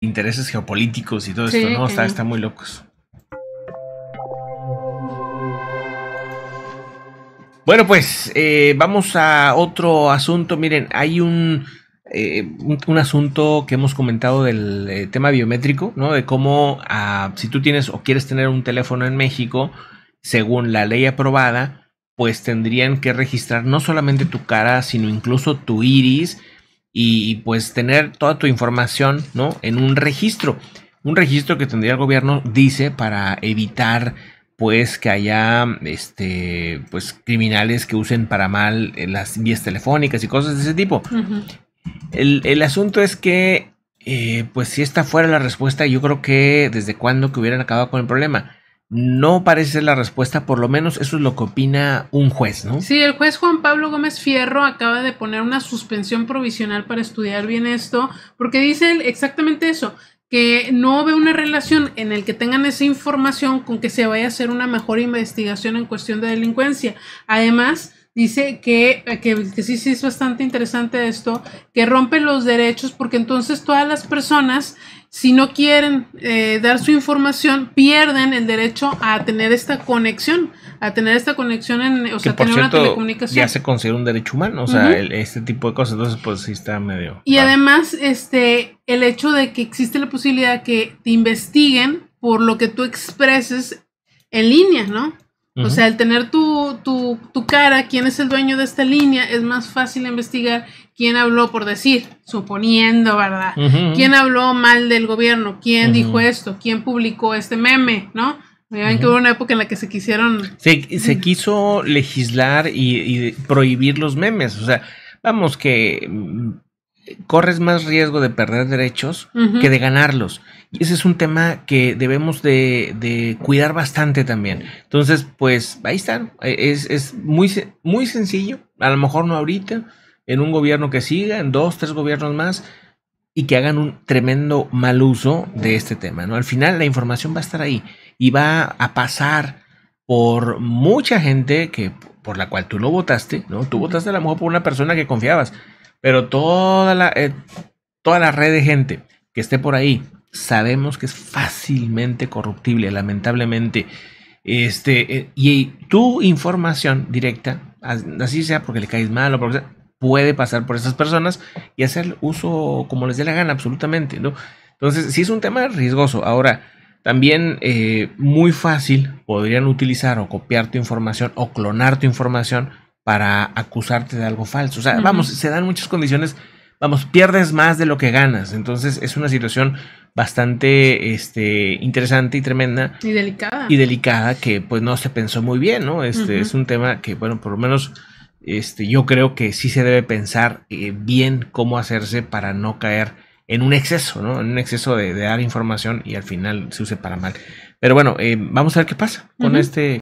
intereses geopolíticos y todo esto, ¿no? Está, muy locos. Bueno, pues eh, vamos a otro asunto. Miren, hay un, eh, un, asunto que hemos comentado del eh, tema biométrico, ¿no? De cómo ah, si tú tienes o quieres tener un teléfono en México, según la ley aprobada, pues tendrían que registrar no solamente tu cara, sino incluso tu iris y pues tener toda tu información, ¿no? En un registro. Un registro que tendría el gobierno, dice, para evitar pues que haya este pues criminales que usen para mal eh, las vías telefónicas y cosas de ese tipo. el, asunto es que eh, pues si esta fuera la respuesta, yo creo que desde cuándo que hubieran acabado con el problema no parece la respuesta, por lo menos eso es lo que opina un juez, ¿no? Sí, el juez Juan Pablo Gómez Fierro acaba de poner una suspensión provisional para estudiar bien esto, porque dice exactamente eso, que no ve una relación en el que tengan esa información con que se vaya a hacer una mejor investigación en cuestión de delincuencia. Además, dice que, que, sí, sí es bastante interesante esto, que rompe los derechos porque entonces todas las personas, si no quieren eh, dar su información, pierden el derecho a tener esta conexión, a tener esta conexión, en, o sea, tener una telecomunicación. Ya se considera un derecho humano, o sea, este tipo de cosas, entonces pues sí está medio... Y además, este, el hecho de que existe la posibilidad que te investiguen por lo que tú expreses en línea, ¿no? O sea, al tener tu, tu, tu, cara, quién es el dueño de esta línea, es más fácil investigar quién habló por decir, suponiendo, ¿verdad? ¿Quién habló mal del gobierno? ¿Quién dijo esto? ¿Quién publicó este meme? ¿No? Vean que hubo una época en la que se quisieron... Se, quiso legislar y prohibir los memes. O sea, vamos que corres más riesgo de perder derechos que de ganarlos. Y ese es un tema que debemos de, cuidar bastante también. Entonces, pues ahí está. E, es, es, muy, muy sencillo. A lo mejor no ahorita, en un gobierno que siga, en dos, tres gobiernos más, y que hagan un tremendo mal uso de este tema. ¿no? Al final la información va a estar ahí y va a pasar por mucha gente que por la cual tú no votaste, ¿no? Tú votaste a lo mejor por una persona que confiabas, pero toda la, eh, toda la red de gente que esté por ahí, sabemos que es fácilmente corruptible, lamentablemente. Este, eh, y tu información directa, así sea porque le caes mal o porque puede pasar por esas personas y hacer uso como les dé la gana, absolutamente, ¿no? Entonces, si es un tema riesgoso. Ahora, también eh, muy fácil podrían utilizar o copiar tu información o clonar tu información para acusarte de algo falso. O sea, vamos, se dan muchas condiciones, vamos, pierdes más de lo que ganas. Entonces es una situación bastante este, interesante y tremenda. Y delicada. Y delicada que pues no se pensó muy bien, ¿no? Este es un tema que, bueno, por lo menos este, yo creo que sí se debe pensar eh, bien cómo hacerse para no caer en un exceso, ¿no? En un exceso de, dar información y al final se use para mal. Pero bueno, eh, vamos a ver qué pasa con este...